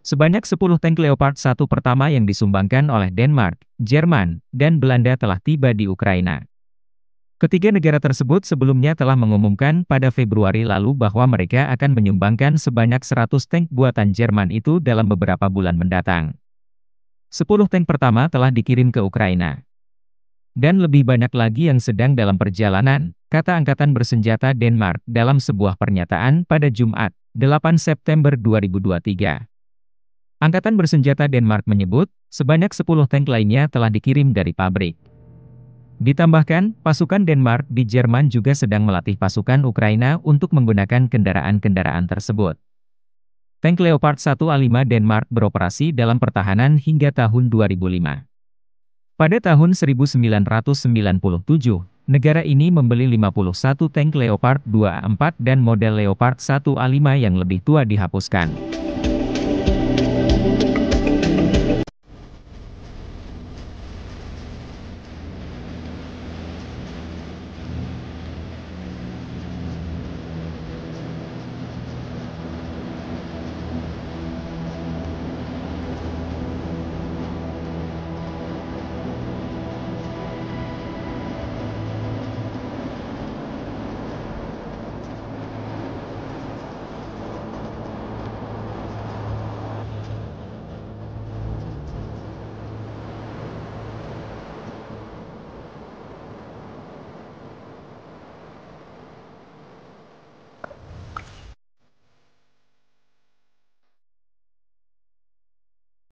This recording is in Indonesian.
Sebanyak 10 tank Leopard 1 pertama yang disumbangkan oleh Denmark, Jerman, dan Belanda telah tiba di Ukraina. Ketiga negara tersebut sebelumnya telah mengumumkan pada Februari lalu bahwa mereka akan menyumbangkan sebanyak 100 tank buatan Jerman itu dalam beberapa bulan mendatang. 10 tank pertama telah dikirim ke Ukraina. Dan lebih banyak lagi yang sedang dalam perjalanan, kata Angkatan Bersenjata Denmark dalam sebuah pernyataan pada Jumat, 8 September 2023. Angkatan bersenjata Denmark menyebut, sebanyak 10 tank lainnya telah dikirim dari pabrik. Ditambahkan, pasukan Denmark di Jerman juga sedang melatih pasukan Ukraina untuk menggunakan kendaraan-kendaraan tersebut. Tank Leopard 1A5 Denmark beroperasi dalam pertahanan hingga tahun 2005. Pada tahun 1997, negara ini membeli 51 tank Leopard 2A4 dan model Leopard 1A5 yang lebih tua dihapuskan.